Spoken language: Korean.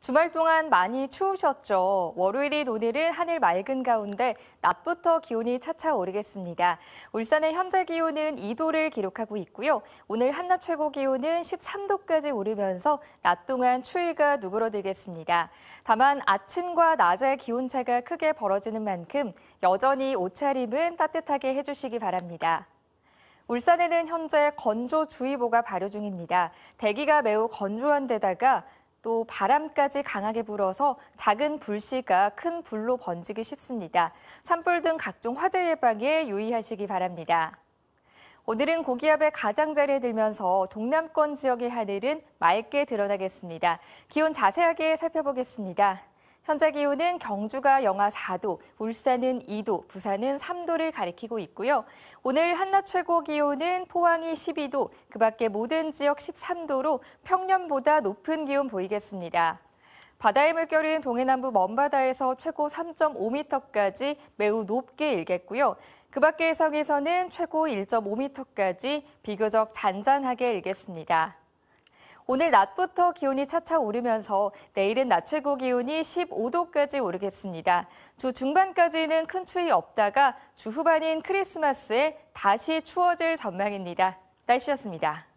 주말 동안 많이 추우셨죠. 월요일인 오늘은 하늘 맑은 가운데 낮부터 기온이 차차 오르겠습니다. 울산의 현재 기온은 2도를 기록하고 있고요. 오늘 한낮 최고 기온은 13도까지 오르면서 낮 동안 추위가 누그러들겠습니다. 다만 아침과 낮의 기온차가 크게 벌어지는 만큼 여전히 옷차림은 따뜻하게 해주시기 바랍니다. 울산에는 현재 건조주의보가 발효 중입니다. 대기가 매우 건조한 데다가 또 바람까지 강하게 불어서 작은 불씨가 큰 불로 번지기 쉽습니다. 산불 등 각종 화재 예방에 유의하시기 바랍니다. 오늘은 고기압의 가장자리에 들면서 동남권 지역의 하늘은 맑게 드러나겠습니다. 기온 자세하게 살펴보겠습니다. 현재 기온은 경주가 영하 4도, 울산은 2도, 부산은 3도를 가리키고 있고요. 오늘 한낮 최고 기온은 포항이 12도, 그 밖의 모든 지역 13도로 평년보다 높은 기온 보이겠습니다. 바다의 물결은 동해남부 먼바다에서 최고 3.5m까지 매우 높게 일겠고요. 그 밖의 해상에서는 최고 1.5m까지 비교적 잔잔하게 일겠습니다. 오늘 낮부터 기온이 차차 오르면서 내일은 낮 최고 기온이 15도까지 오르겠습니다. 주 중반까지는 큰 추위 없다가 주 후반인 크리스마스에 다시 추워질 전망입니다. 날씨였습니다.